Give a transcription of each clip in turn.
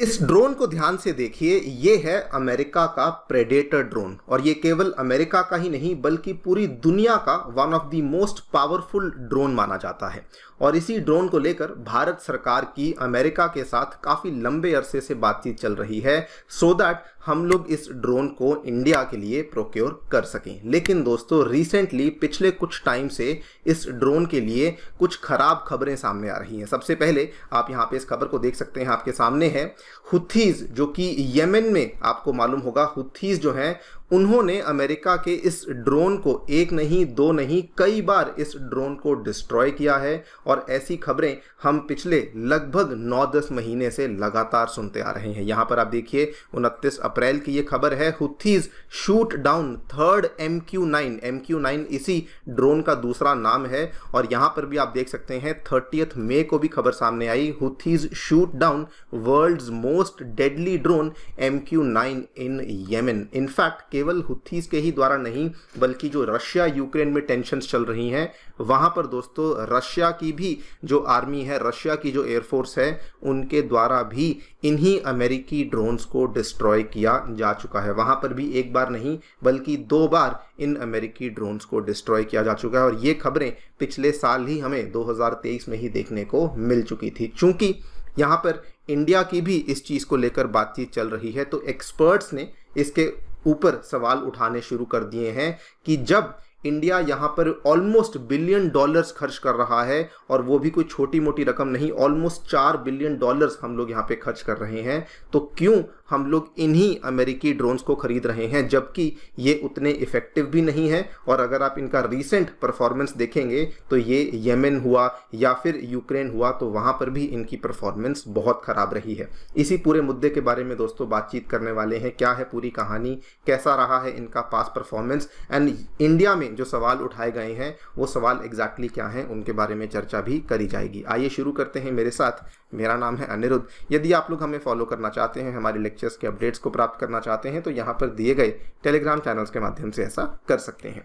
इस ड्रोन को ध्यान से देखिए ये है अमेरिका का प्रेडेटर ड्रोन और ये केवल अमेरिका का ही नहीं बल्कि पूरी दुनिया का one of the most powerful drone माना जाता है और इसी ड्रोन को लेकर भारत सरकार की अमेरिका के साथ काफ़ी लंबे अरसे से बातचीत चल रही है सो दैट हम लोग इस ड्रोन को इंडिया के लिए प्रोक्योर कर सकें लेकिन दोस्तों रिसेंटली पिछले कुछ टाइम से इस ड्रोन के लिए कुछ ख़राब खबरें सामने आ रही हैं सबसे पहले आप यहाँ पे इस खबर को देख सकते हैं आपके सामने है हुथीज़ जो कि यमन में आपको मालूम होगा हुथीज़ जो हैं उन्होंने अमेरिका के इस ड्रोन को एक नहीं दो नहीं कई बार इस ड्रोन को डिस्ट्रॉय किया है और ऐसी खबरें हम पिछले लगभग 9-10 महीने से लगातार सुनते आ रहे हैं यहाँ पर आप देखिए 29 अप्रैल की ये खबर है Houthis shoot down third M Q nine M Q nine इसी ड्रोन का दूसरा नाम है और यहाँ पर भी आप देख सकते हैं थर्टियथ मे को भी खबर सामने आई Houthis shoot down world most deadly drone M Q nine in Yemen in fact केवल हुथीज के ही द्वारा नहीं बल्कि जो रशिया यूक्रेन में टेंशन चल रही हैं वहाँ पर दोस्तों रशिया की भी जो आर्मी है रशिया की जो एयरफोर्स है उनके द्वारा भी इन्हीं अमेरिकी ड्रोन्स को डिस्ट्रॉय किया जा चुका है वहाँ पर भी एक बार नहीं बल्कि दो बार इन अमेरिकी ड्रोन्स को डिस्ट्रॉय किया जा चुका है और ये खबरें पिछले साल ही हमें 2023 में ही देखने को मिल चुकी थी चूंकि यहाँ पर इंडिया की भी इस चीज़ को लेकर बातचीत चल रही है तो एक्सपर्ट्स ने इसके ऊपर सवाल उठाने शुरू कर दिए हैं कि जब इंडिया यहाँ पर ऑलमोस्ट बिलियन डॉलर्स खर्च कर रहा है और वो भी कोई छोटी मोटी रकम नहीं ऑलमोस्ट चार बिलियन डॉलर्स हम लोग यहाँ पे खर्च कर रहे हैं तो क्यों हम लोग इन्हीं अमेरिकी ड्रोन्स को खरीद रहे हैं जबकि ये उतने इफ़ेक्टिव भी नहीं है और अगर आप इनका रीसेंट परफॉर्मेंस देखेंगे तो ये यमेन हुआ या फिर यूक्रेन हुआ तो वहाँ पर भी इनकी परफॉर्मेंस बहुत ख़राब रही है इसी पूरे मुद्दे के बारे में दोस्तों बातचीत करने वाले हैं क्या है पूरी कहानी कैसा रहा है इनका पास परफॉर्मेंस एंड इंडिया में जो सवाल उठाए गए हैं वो सवाल एग्जैक्टली exactly क्या हैं उनके बारे में चर्चा भी करी जाएगी आइए शुरू करते हैं मेरे साथ मेरा नाम है अनिरुद्ध यदि आप लोग हमें फॉलो करना चाहते हैं हमारे लेक्चर्स के अपडेट्स को प्राप्त करना चाहते हैं तो यहाँ पर दिए गए टेलीग्राम चैनल्स के माध्यम से ऐसा कर सकते हैं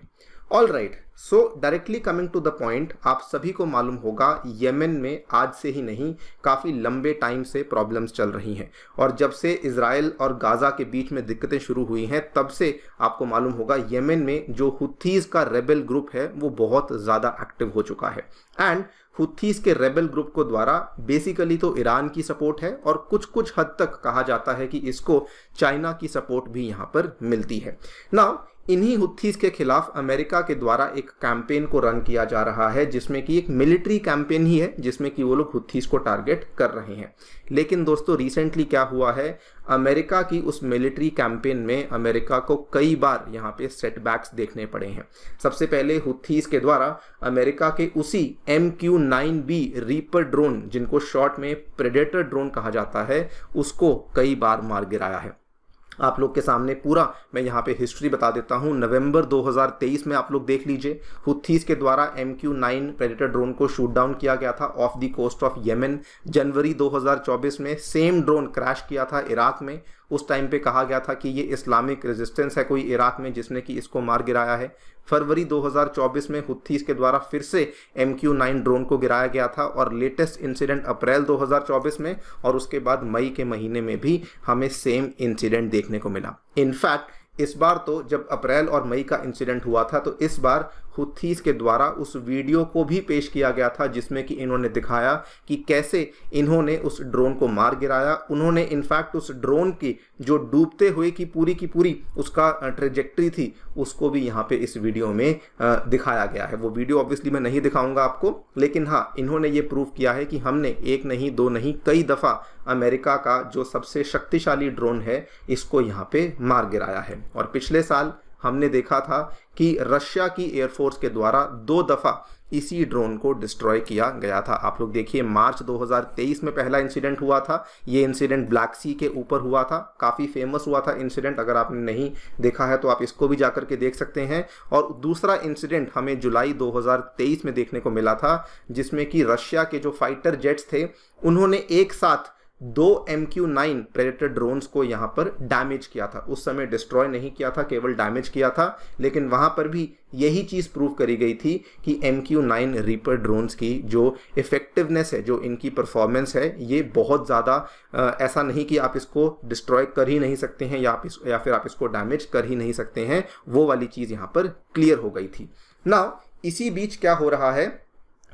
all right so directly coming to the point आप सभी को मालूम होगा यमन में आज से ही नहीं काफ़ी लंबे टाइम से प्रॉब्लम्स चल रही हैं और जब से इसराइल और गाज़ा के बीच में दिक्कतें शुरू हुई हैं तब से आपको मालूम होगा यमन में जो हुथीज़ का रेबल ग्रुप है वो बहुत ज़्यादा एक्टिव हो चुका है एंड हुथीज़ के रेबल ग्रुप को द्वारा बेसिकली तो ईरान की सपोर्ट है और कुछ कुछ हद तक कहा जाता है कि इसको चाइना की सपोर्ट भी यहाँ पर मिलती है ना इन्हीं हुथीज के खिलाफ अमेरिका के द्वारा एक कैंपेन को रन किया जा रहा है जिसमें कि एक मिलिट्री कैंपेन ही है जिसमें कि वो लोग हुथीज को टारगेट कर रहे हैं लेकिन दोस्तों रिसेंटली क्या हुआ है अमेरिका की उस मिलिट्री कैंपेन में अमेरिका को कई बार यहाँ पे सेटबैक्स देखने पड़े हैं सबसे पहले हुथीज के द्वारा अमेरिका के उसी M Q nine B reaper drone जिनको शॉर्ट में प्रेडेटर ड्रोन कहा जाता है उसको कई बार मार गिराया है आप लोग के सामने पूरा मैं यहाँ पे हिस्ट्री बता देता हूँ नवंबर 2023 में आप लोग देख लीजिए हुथीस के द्वारा M Q nine predator drone को शूट डाउन किया गया था off the coast of Yemen जनवरी 2024 में सेम ड्रोन क्रैश किया था इराक में उस टाइम पे कहा गया था कि ये इस्लामिक रेजिस्टेंस है कोई इराक में जिसने कि इसको मार गिराया है फरवरी 2024 में हुत्थीस के द्वारा फिर से एम क्यू नाइन ड्रोन को गिराया गया था और लेटेस्ट इंसिडेंट अप्रैल 2024 में और उसके बाद मई के महीने में भी हमें सेम इंसिडेंट देखने को मिला इनफैक्ट इस बार तो जब अप्रैल और मई का इंसिडेंट हुआ था तो इस बार हुथीस के द्वारा उस वीडियो को भी पेश किया गया था जिसमें कि इन्होंने दिखाया कि कैसे इन्होंने उस ड्रोन को मार गिराया उन्होंने इनफैक्ट उस ड्रोन की जो डूबते हुए की पूरी की पूरी उसका ट्रेजेक्ट्री थी उसको भी यहाँ पे इस वीडियो में दिखाया गया है वो वीडियो ऑब्वियसली मैं नहीं दिखाऊंगा आपको लेकिन हाँ इन्होंने ये प्रूव किया है कि हमने एक नहीं दो नहीं कई दफ़ा अमेरिका का जो सबसे शक्तिशाली ड्रोन है इसको यहाँ पे मार गिराया है और पिछले साल हमने देखा था कि रशिया की एयरफोर्स के द्वारा दो दफ़ा इसी ड्रोन को डिस्ट्रॉय किया गया था आप लोग देखिए मार्च 2023 में पहला इंसिडेंट हुआ था ये इंसिडेंट ब्लैक सी के ऊपर हुआ था काफ़ी फेमस हुआ था इंसिडेंट अगर आपने नहीं देखा है तो आप इसको भी जाकर के देख सकते हैं और दूसरा इंसिडेंट हमें जुलाई 2023 में देखने को मिला था जिसमें कि रशिया के जो फाइटर जेट्स थे उन्होंने एक साथ दो M Q nine predator drones को यहाँ पर डैमेज किया था उस समय डिस्ट्रॉय नहीं किया था केवल डैमेज किया था लेकिन वहाँ पर भी यही चीज़ प्रूव करी गई थी कि M Q nine reaper drones की जो इफ़ेक्टिवनेस है जो इनकी परफॉर्मेंस है ये बहुत ज़्यादा ऐसा नहीं कि आप इसको डिस्ट्रॉय कर ही नहीं सकते हैं या आप इस या फिर आप इसको डैमेज कर ही नहीं सकते हैं वो वाली चीज़ यहाँ पर क्लियर हो गई थी ना इसी बीच क्या हो रहा है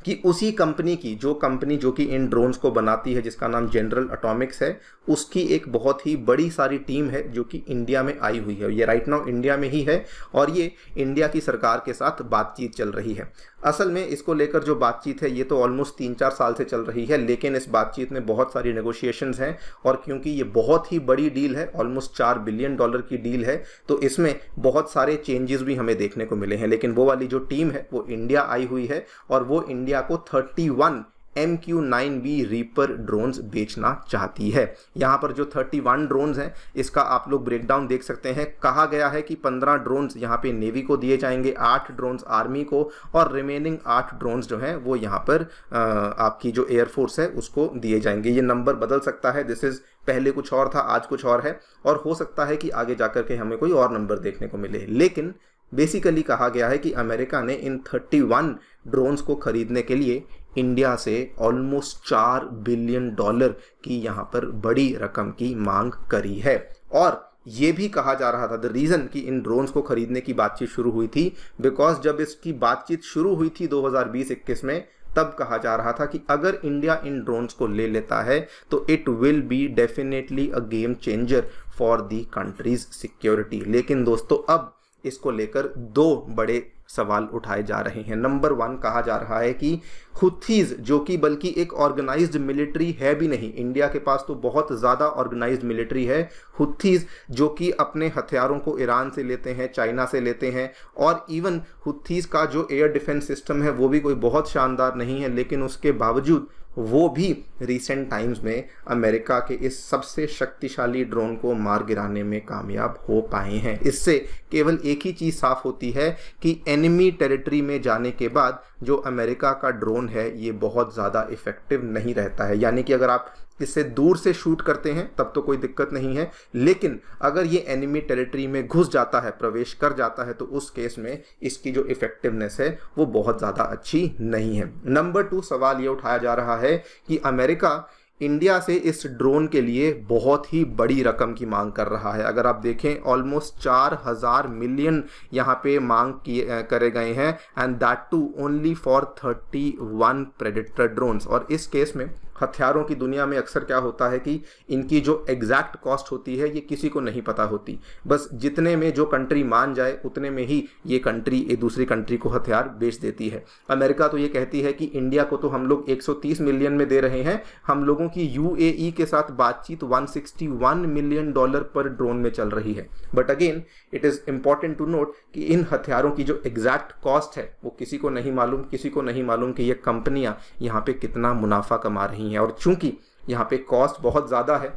कि उसी कंपनी की जो कंपनी जो कि इन ड्रोन्स को बनाती है जिसका नाम जनरल अटोमिक्स है उसकी एक बहुत ही बड़ी सारी टीम है जो कि इंडिया में आई हुई है ये राइट नाउ इंडिया में ही है और ये इंडिया की सरकार के साथ बातचीत चल रही है असल में इसको लेकर जो बातचीत है ये तो ऑलमोस्ट तीन चार साल से चल रही है लेकिन इस बातचीत में बहुत सारी नेगोशिएशन हैं और क्योंकि ये बहुत ही बड़ी डील है ऑलमोस्ट चार बिलियन डॉलर की डील है तो इसमें बहुत सारे चेंजेस भी हमें देखने को मिले हैं लेकिन वो वाली जो टीम है वो इंडिया आई हुई है और वो इंडिया इंडिया को 31 M Q nine B reaper drones बेचना चाहती है यहाँ पर जो 31 ड्रोन्स हैं इसका आप लोग ब्रेकडाउन देख सकते हैं कहा गया है कि 15 ड्रोन्स यहाँ पे नेवी को दिए जाएंगे 8 ड्रोन्स आर्मी को और रिमेनिंग 8 ड्रोन्स जो हैं वो यहाँ पर आ, आपकी जो एयरफोर्स है उसको दिए जाएंगे ये नंबर बदल सकता है दिस इज़ पहले कुछ और था आज कुछ और है और हो सकता है कि आगे जा के हमें कोई और नंबर देखने को मिले लेकिन बेसिकली कहा गया है कि अमेरिका ने इन 31 ड्रोन्स को खरीदने के लिए इंडिया से ऑलमोस्ट चार बिलियन डॉलर की यहाँ पर बड़ी रकम की मांग करी है और ये भी कहा जा रहा था द रीज़न कि इन ड्रोन्स को खरीदने की बातचीत शुरू हुई थी बिकॉज जब इसकी बातचीत शुरू हुई थी 2020-21 में तब कहा जा रहा था कि अगर इंडिया इन ड्रोन्स को ले लेता है तो it will be definitely a game changer for the country's security लेकिन दोस्तों अब इसको लेकर दो बड़े सवाल उठाए जा रहे हैं नंबर वन कहा जा रहा है कि हुथीज़ जो कि बल्कि एक ऑर्गेनाइज्ड मिलिट्री है भी नहीं इंडिया के पास तो बहुत ज़्यादा ऑर्गेनाइज्ड मिलिट्री है हुथीज़ जो कि अपने हथियारों को ईरान से लेते हैं चाइना से लेते हैं और इवन हुथीज़ का जो एयर डिफेंस सिस्टम है वो भी कोई बहुत शानदार नहीं है लेकिन उसके बावजूद वो भी रिसेंट टाइम्स में अमेरिका के इस सबसे शक्तिशाली ड्रोन को मार गिराने में कामयाब हो पाए हैं इससे केवल एक ही चीज़ साफ होती है कि एन एनिमी टेरिटरी में जाने के बाद जो अमेरिका का ड्रोन है ये बहुत ज़्यादा इफ़ेक्टिव नहीं रहता है यानी कि अगर आप इससे दूर से शूट करते हैं तब तो कोई दिक्कत नहीं है लेकिन अगर ये एनिमी टेरिटरी में घुस जाता है प्रवेश कर जाता है तो उस केस में इसकी जो इफ़ेक्टिवनेस है वो बहुत ज़्यादा अच्छी नहीं है नंबर टू सवाल ये उठाया जा रहा है कि अमेरिका इंडिया से इस ड्रोन के लिए बहुत ही बड़ी रकम की मांग कर रहा है अगर आप देखें ऑलमोस्ट चार हज़ार मिलियन यहाँ पे मांग किए करे गए हैं and that too only for thirty one predator drones और इस केस में हथियारों की दुनिया में अक्सर क्या होता है कि इनकी जो एग्जैक्ट कॉस्ट होती है ये किसी को नहीं पता होती बस जितने में जो कंट्री मान जाए उतने में ही ये कंट्री एक दूसरी कंट्री को हथियार बेच देती है अमेरिका तो ये कहती है कि इंडिया को तो हम लोग 130 मिलियन में दे रहे हैं हम लोगों की यू e के साथ बातचीत वन मिलियन डॉलर पर ड्रोन में चल रही है but again it is important to note कि इन हथियारों की जो एग्जैक्ट कॉस्ट है वो किसी को नहीं मालूम किसी को नहीं मालूम कि ये कंपनियां यहाँ पर कितना मुनाफा कमा रही नहीं है और चूंकि यहाँ पे कॉस्ट बहुत ज़्यादा है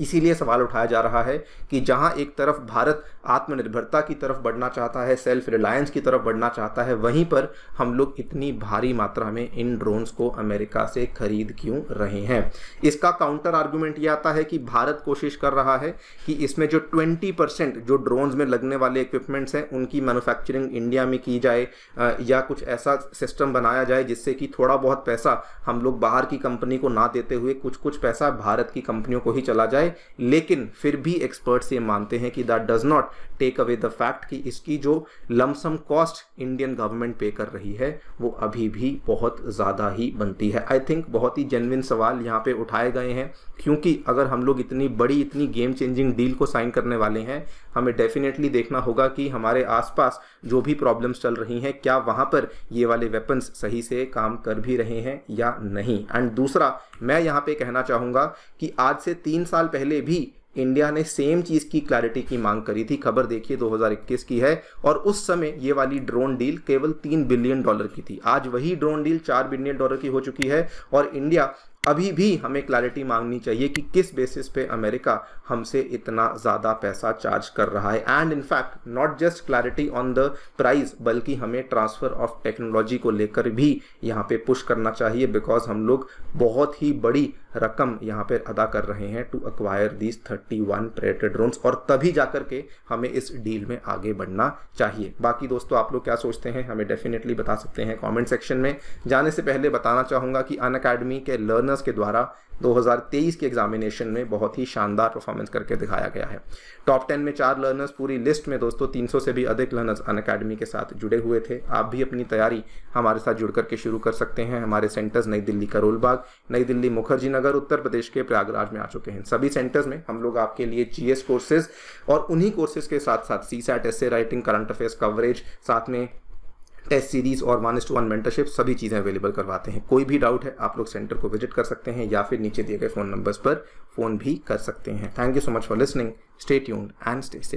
इसीलिए सवाल उठाया जा रहा है कि जहां एक तरफ भारत आत्मनिर्भरता की तरफ बढ़ना चाहता है सेल्फ रिलायंस की तरफ बढ़ना चाहता है वहीं पर हम लोग इतनी भारी मात्रा में इन ड्रोन्स को अमेरिका से खरीद क्यों रहे हैं इसका काउंटर आर्गुमेंट ये आता है कि भारत कोशिश कर रहा है कि इसमें जो ट्वेंटी परसेंट जो ड्रोन्स में लगने वाले इक्विपमेंट्स हैं उनकी मैनुफैक्चरिंग इंडिया में की जाए या कुछ ऐसा सिस्टम बनाया जाए जिससे कि थोड़ा बहुत पैसा हम लोग बाहर की कंपनी को ना देते हुए कुछ कुछ पैसा भारत की कंपनियों को ही चला जाए जाए लेकिन फिर भी एक्सपर्ट्स ये मानते हैं कि that does not take away the fact कि इसकी जो लमसम कॉस्ट इंडियन गवर्नमेंट पे कर रही है वो अभी भी बहुत ज़्यादा ही बनती है आई थिंक बहुत ही जेनविन सवाल यहाँ पे उठाए गए हैं क्योंकि अगर हम लोग इतनी बड़ी इतनी गेम चेंजिंग डील को साइन करने वाले हैं हमें डेफिनेटली देखना होगा कि हमारे आसपास जो भी प्रॉब्लम्स चल रही हैं क्या वहाँ पर ये वाले वेपन्स सही से काम कर भी रहे हैं या नहीं एंड दूसरा मैं यहाँ पे कहना चाहूँगा कि आज से तीन साल पहले पहले भी इंडिया ने सेम चीज की क्लैरिटी की मांग करी थी खबर देखिए 2021 की है और उस समय ये वाली ड्रोन डील केवल तीन बिलियन डॉलर की थी आज वही ड्रोन डील चार बिलियन डॉलर की हो चुकी है और इंडिया अभी भी हमें क्लैरिटी मांगनी चाहिए कि किस बेसिस पे अमेरिका हमसे इतना ज़्यादा पैसा चार्ज कर रहा है and in fact not just clarity on the price बल्कि हमें ट्रांसफ़र ऑफ टेक्नोलॉजी को लेकर भी यहाँ पे पुश करना चाहिए बिकॉज हम लोग बहुत ही बड़ी रकम यहाँ पर अदा कर रहे हैं to acquire these 31 one predator drones और तभी जाकर के हमें इस डील में आगे बढ़ना चाहिए बाकी दोस्तों आप लोग क्या सोचते हैं हमें डेफिनेटली बता सकते हैं कमेंट सेक्शन में जाने से पहले बताना चाहूँगा कि अन के लर्नर्स के द्वारा 2023 के एग्जामिनेशन में बहुत ही शानदार परफॉर्मेंस करके दिखाया गया है टॉप टेन में चार लर्नर्स पूरी लिस्ट में दोस्तों 300 से भी अधिक लर्नर्स अन अकेडमी के साथ जुड़े हुए थे आप भी अपनी तैयारी हमारे साथ जुड़ करके शुरू कर सकते हैं हमारे सेंटर्स नई दिल्ली करोलबाग नई दिल्ली मुखर्जी नगर उत्तर प्रदेश के प्रयागराज में आ चुके हैं सभी सेंटर्स में हम लोग आपके लिए जी कोर्सेज और उन्हीं कोर्सेज के साथ साथ सी सैट एस राइटिंग करंट अफेयर्स कवरेज साथ में टेस्ट सीरीज़ और वन टू वन मेंटरशिप सभी चीज़ें अवेलेबल करवाते हैं कोई भी डाउट है आप लोग सेंटर को विजिट कर सकते हैं या फिर नीचे दिए गए फ़ोन नंबर्स पर फ़ोन भी कर सकते हैं thank you so much for listening stay tune and stay